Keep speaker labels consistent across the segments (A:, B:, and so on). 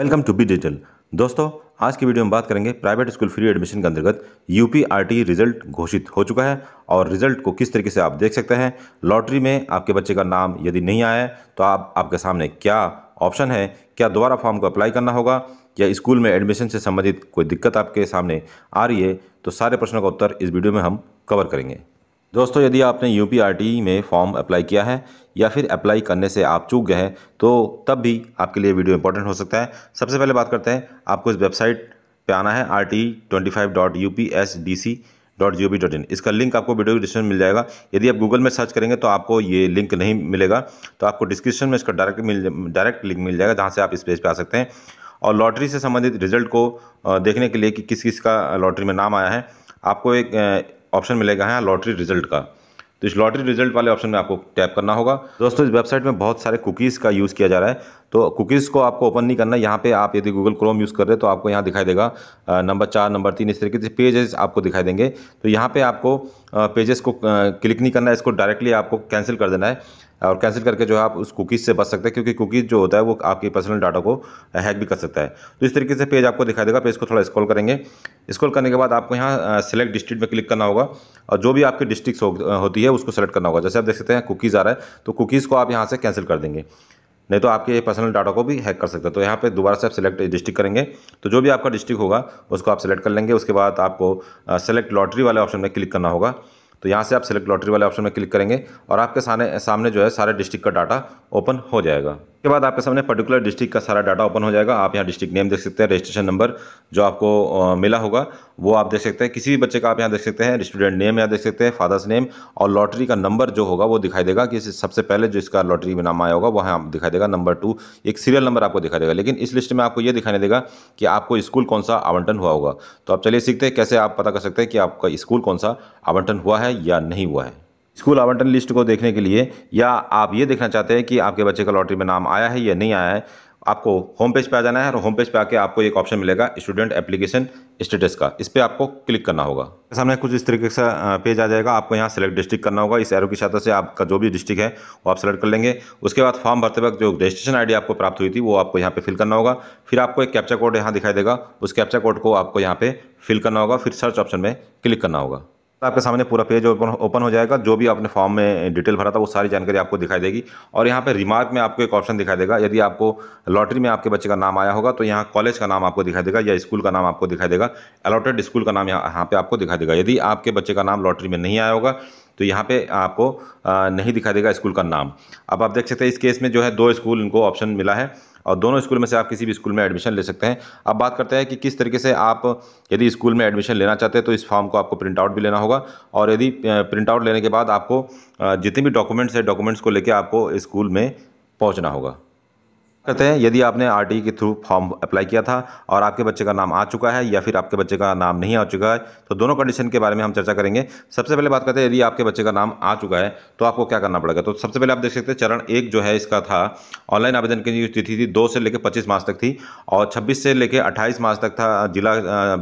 A: welcome to be digital दोस्तों आज की वीडियो में बात करेंगे प्राइवेट स्कूल फ्री एडमिशन के अंतर्गत यू रिजल्ट घोषित हो चुका है और रिजल्ट को किस तरीके से आप देख सकते हैं लॉटरी में आपके बच्चे का नाम यदि नहीं आया है तो आप आपके सामने क्या ऑप्शन है क्या दोबारा फॉर्म को अप्लाई करना होगा या स्कूल में एडमिशन से संबंधित कोई दिक्कत आपके सामने आ रही है तो सारे प्रश्नों का उत्तर इस वीडियो में हम कवर करेंगे दोस्तों यदि आपने यू में फॉर्म अप्लाई किया है या फिर अप्लाई करने से आप चूक गए हैं तो तब भी आपके लिए वीडियो इंपॉर्टेंट हो सकता है सबसे पहले बात करते हैं आपको इस वेबसाइट पे आना है R T twenty five dot U P S D C dot G O dot in इसका लिंक आपको वीडियो डिस्क्रिप्शन मिल जाएगा यदि आप गूगल में सर्च करेंगे तो आपको ये लिंक नहीं मिलेगा तो आपको डिस्क्रिप्शन में इसका डायरेक्ट मिल डायरेक्ट लिंक मिल जाएगा जहाँ से आप इस पेज पर आ सकते हैं और लॉटरी से संबंधित रिजल्ट को देखने के लिए कि किस किस का लॉटरी में नाम आया है आपको एक ऑप्शन मिलेगा यहाँ लॉटरी रिजल्ट का तो इस लॉटरी रिजल्ट वाले ऑप्शन में आपको टैप करना होगा दोस्तों इस वेबसाइट में बहुत सारे कुकीज़ का यूज़ किया जा रहा है तो कुकीज़ को आपको ओपन नहीं करना यहाँ पे आप यदि गूगल क्रोम यूज़ कर रहे हैं तो आपको यहाँ दिखाई देगा नंबर चार नंबर तीन इस तरीके से पेजेस आपको दिखाई देंगे तो यहाँ पर आपको पेजेस को क्लिक नहीं करना है इसको डायरेक्टली आपको कैंसिल कर देना है और कैंसिल करके जो है आप उस कुकीज़ से बच सकते हैं क्योंकि कुकीज़ जो होता है वो आपके पर्सनल डाटा को हैक भी कर सकता है तो इस तरीके से पेज आपको दिखाई देगा पेज को थोड़ा स्क्रॉल करेंगे स्क्रॉल करने के बाद आपको यहाँ सेलेक्ट डिस्ट्रिक्ट में क्लिक करना होगा और जो भी आपकी डिस्ट्रिक्स हो, होती है उसको सेलेक्ट करना होगा जैसे आप देख सकते हैं कुकीज़ आ रहा है तो कुकीज़ को आप यहाँ से कैंसिल कर देंगे नहीं तो आपके पर्सनल डाटा को भी हैक कर सकते हैं तो यहाँ पे दोबारा से आप सेलेक्ट डिस्ट्रिक्ट करेंगे तो जो भी आपका डिस्ट्रिक्ट होगा उसको आप सेलेक्ट कर लेंगे उसके बाद आपको सेलेक्ट लॉटरी वाले ऑप्शन में क्लिक करना होगा तो यहाँ से आप सेलेक्ट लॉटरी वाले ऑप्शन में क्लिक करेंगे और आपके सामने सामने जो है सारे डिस्ट्रिक्ट का डाटा ओपन हो जाएगा उसके बाद आपके सामने पर्टिकुलर डिस्ट्रिक्ट का सारा डाटा ओपन हो जाएगा आप यहाँ डिस्ट्रिक्ट नेम देख सकते हैं रजिस्ट्रेशन नंबर जो आपको मिला होगा वो आप देख सकते हैं किसी भी बच्चे का आप यहाँ देख सकते हैं स्टूडेंट नेम यहाँ देख सकते हैं फादर्स नेम और लॉटरी का नंबर जो होगा वो दिखाई देगा कि सबसे पहले जो इसका लॉटरी में नाम आया होगा वहाँ आप दिखाई देगा नंबर टू एक सीरियल नंबर आपको दिखाई देगा लेकिन इस लिस्ट में आपको ये दिखाई देगा कि आपको स्कूल कौन सा आवंटन हुआ होगा तो आप चलिए सीखते हैं कैसे आप पता कर सकते हैं कि आपका स्कूल कौन सा आवंटन हुआ है या नहीं हुआ है स्कूल आवंटन लिस्ट को देखने के लिए या आप ये देखना चाहते हैं कि आपके बच्चे का लॉटरी में नाम आया है या नहीं आया है आपको होम पेज पर आ जाना है और होम पेज पर आके आपको एक ऑप्शन मिलेगा स्टूडेंट एप्लीकेशन स्टेटस का इस पर आपको क्लिक करना होगा सामने कुछ इस तरीके का पेज आ जाएगा आपको यहाँ सेलेक्ट डिस्ट्रिक्ट करना होगा इस एरो की सहायता से आपका जो भी डिस्ट्रिक्ट है वो आप सेलेक्ट कर लेंगे उसके बाद फॉर्म भरते वक्त जो रजिस्ट्रेशन आईडी आपको प्राप्त हुई थी वो आपको यहाँ पे फिल करना होगा फिर आपको एक कैप्चा कोड यहाँ दिखाई देगा उस कैप्चा कोड को आपको यहाँ पे फिल करना होगा फिर सर्च ऑप्शन में क्लिक करना होगा तो आपके सामने पूरा पेज ओपन ओपन हो जाएगा जो भी आपने फॉर्म में डिटेल भरा था वो सारी जानकारी आपको दिखाई देगी और यहाँ पे रिमार्क में आपको एक ऑप्शन दिखाई देगा यदि आपको लॉटरी में आपके बच्चे का नाम आया होगा तो यहाँ कॉलेज का नाम आपको दिखाई देगा या स्कूल का नाम आपको दिखाई देगा अलॉटेड स्कूल का नाम यहाँ पर आपको दिखाई देगा यदि आपके बच्चे का नाम लॉटरी में नहीं आया होगा तो यहाँ पे आपको नहीं दिखाई देगा स्कूल का नाम अब आप देख सकते हैं इस केस में जो है दो स्कूल इनको ऑप्शन मिला है और दोनों स्कूल में से आप किसी भी स्कूल में एडमिशन ले सकते हैं अब बात करते हैं कि किस तरीके से आप यदि स्कूल में एडमिशन लेना चाहते हैं तो इस फॉर्म को आपको प्रिंट आउट भी लेना होगा और यदि प्रिंट आउट लेने के बाद आपको जितने भी डॉक्यूमेंट्स है डॉक्यूमेंट्स को लेकर आपको स्कूल में पहुँचना होगा करते हैं यदि आपने आर के थ्रू फॉर्म अप्लाई किया था और आपके बच्चे का नाम आ चुका है या फिर आपके बच्चे का नाम नहीं आ चुका है तो दोनों कंडीशन के बारे में हम चर्चा करेंगे सबसे पहले बात करते हैं यदि आपके बच्चे का नाम आ चुका है तो आपको क्या करना पड़ेगा तो सबसे पहले आप देख सकते हैं चरण एक जो है इसका था ऑनलाइन आवेदन की तिथि थी दो से लेकर पच्चीस मार्च तक थी और छब्बीस से लेकर अट्ठाईस मार्च तक था जिला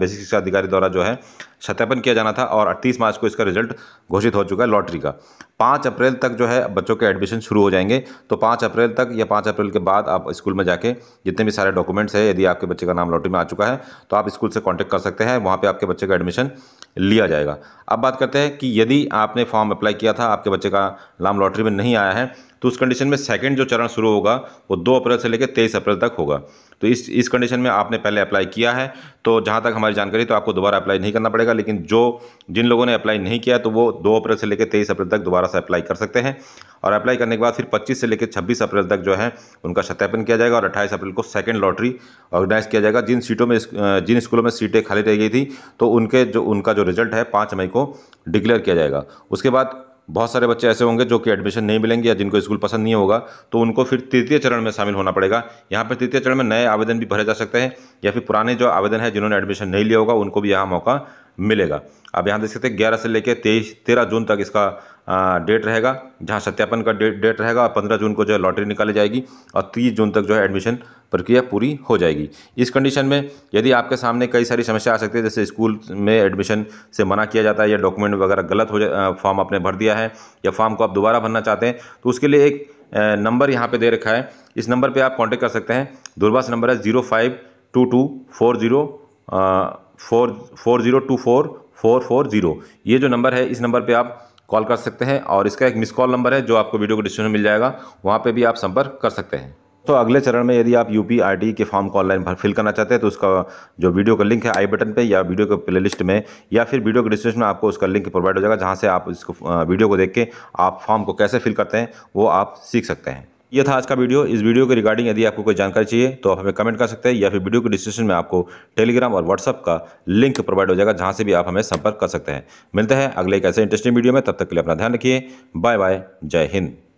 A: बेसिक शिक्षा अधिकारी द्वारा जो है सत्यापन किया जाना था और अट्ठीस मार्च को इसका रिजल्ट घोषित हो चुका है लॉटरी का पाँच अप्रैल तक जो है बच्चों के एडमिशन शुरू हो जाएंगे तो पाँच अप्रैल तक या पाँच अप्रैल के बाद आप स्कूल में जाके जितने भी सारे डॉक्यूमेंट्स हैं यदि आपके बच्चे का नाम लॉटरी में आ चुका है तो आप स्कूल से कॉन्टैक्ट कर सकते हैं वहाँ पर आपके बच्चे का एडमिशन लिया जाएगा अब बात करते हैं कि यदि आपने फॉर्म अप्लाई किया था आपके बच्चे का नाम लॉटरी में नहीं आया है तो उस कंडीशन में सेकेंड जो चरण शुरू होगा वो दो अप्रैल से लेकर तेईस अप्रैल तक होगा तो इस इस कंडीशन में आपने पहले अप्लाई किया है तो जहाँ तक हमारी जानकारी तो आपको दोबारा अप्लाई नहीं करना पड़ेगा लेकिन जो जिन लोगों ने अप्लाई नहीं किया तो वो दो अप्रैल से लेकर तेईस अप्रैल तक दोबारा से अप्लाई कर सकते हैं और अप्लाई करने के बाद फिर पच्चीस से लेकर छब्बीस अप्रैल तक जो है उनका सत्यापन किया जाएगा और अट्ठाईस अप्रैल को सेकेंड लॉटरी ऑर्गेनाइज किया जाएगा जिन सीटों में जिन स्कूलों में सीटें खाली रह गई थी तो उनके जो उनका जो रिजल्ट है पाँच मई को डिक्लेयर किया जाएगा उसके बाद बहुत सारे बच्चे ऐसे होंगे जो कि एडमिशन नहीं मिलेंगे या जिनको स्कूल पसंद नहीं होगा तो उनको फिर तृतीय चरण में शामिल होना पड़ेगा यहाँ पर तृतीय चरण में नए आवेदन भी भरे जा सकते हैं या फिर पुराने जो आवेदन है जिन्होंने एडमिशन नहीं लिया होगा उनको भी यहाँ मौका मिलेगा अब यहाँ देख सकते हैं ग्यारह से लेकर तेईस तेरह जून तक इसका डेट रहेगा जहाँ सत्यापन का डेट डेट रहेगा और पंद्रह जून को जो है लॉटरी निकाली जाएगी और तीस जून तक जो है एडमिशन प्रक्रिया पूरी हो जाएगी इस कंडीशन में यदि आपके सामने कई सारी समस्या आ सकती है जैसे स्कूल में एडमिशन से मना किया जाता है या डॉक्यूमेंट वगैरह गलत हो जाए फॉर्म आपने भर दिया है या फॉर्म को आप दोबारा भरना चाहते हैं तो उसके लिए एक नंबर यहाँ पर दे रखा है इस नंबर पर आप कॉन्टेक्ट कर सकते हैं दूरभाष नंबर है zero five two two four zero four four zero two four four four zero ये जो नंबर है इस नंबर पर आप कॉल कर सकते हैं और इसका एक मिस कॉल नंबर है जो आपको वीडियो को डिस्क्रिप्शन मिल जाएगा वहाँ पर भी आप संपर्क कर सकते हैं तो अगले चरण में यदि आप यू पी के फॉर्म को ऑनलाइन फिल करना चाहते हैं तो उसका जो वीडियो का लिंक है आई बटन पे या वीडियो के प्लेलिस्ट में या फिर वीडियो के डिस्क्रिप्शन में आपको उसका लिंक प्रोवाइड हो जाएगा जहाँ से आप इसको वीडियो को देख के आप फॉर्म को कैसे फिल करते हैं वो आप सीख सकते हैं ये था आज का वीडियो इस वीडियो के रिगार्डिंग यदि आपको कोई जानकारी चाहिए तो आप हमें कमेंट कर सकते हैं या फिर वीडियो के डिस्क्रिप्शन में आपको टेलीग्राम और व्हाट्सअप का लिंक प्रोवाइड हो जाएगा जहाँ से भी आप हमें संपर्क कर सकते हैं मिलते हैं अगले एक ऐसे इंटरेस्टिंग वीडियो में तब तक के लिए अपना ध्यान रखिए बाय बाय जय हिंद